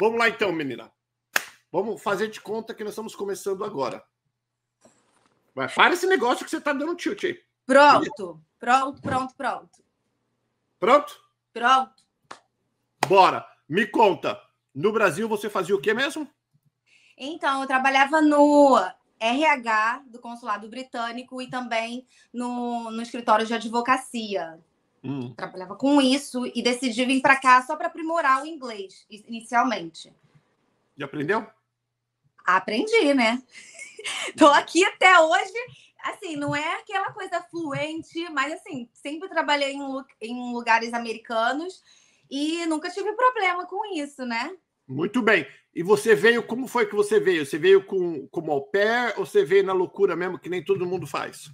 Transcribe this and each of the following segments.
Vamos lá então, menina. Vamos fazer de conta que nós estamos começando agora. Mas para esse negócio que você está dando tilt aí. Pronto, pronto, pronto, pronto. Pronto? Pronto. Bora. Me conta. No Brasil você fazia o que mesmo? Então, eu trabalhava no RH do consulado britânico e também no, no escritório de advocacia. Hum. Trabalhava com isso e decidi vir para cá só para aprimorar o inglês, inicialmente. E aprendeu? Aprendi, né? Tô aqui até hoje. Assim, não é aquela coisa fluente, mas assim, sempre trabalhei em, em lugares americanos e nunca tive problema com isso, né? Muito bem. E você veio, como foi que você veio? Você veio com, como au pair ou você veio na loucura mesmo, que nem todo mundo faz?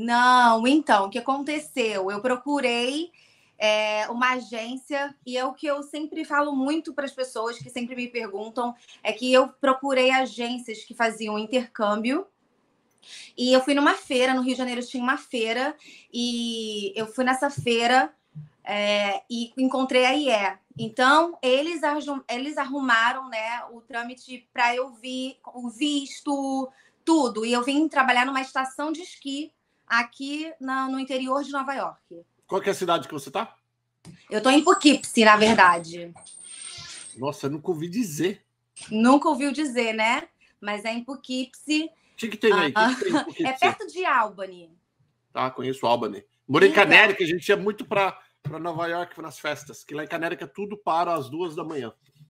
Não, então, o que aconteceu? Eu procurei é, uma agência e é o que eu sempre falo muito para as pessoas que sempre me perguntam é que eu procurei agências que faziam intercâmbio. E eu fui numa feira, no Rio de Janeiro tinha uma feira, e eu fui nessa feira é, e encontrei a IE. Então, eles, eles arrumaram né, o trâmite para eu vir, o visto, tudo. E eu vim trabalhar numa estação de esqui aqui na, no interior de Nova York. Qual é a cidade que você está? Eu estou em Poughkeepsie, na verdade. Nossa, nunca ouvi dizer. Nunca ouviu dizer, né? Mas é em Poughkeepsie. O que, que tem aí? que que tem ah, é perto de Albany. Tá, conheço Albany. Morei em Canérica, a gente ia muito para Nova York nas festas, que lá em Canérica tudo para às duas da manhã.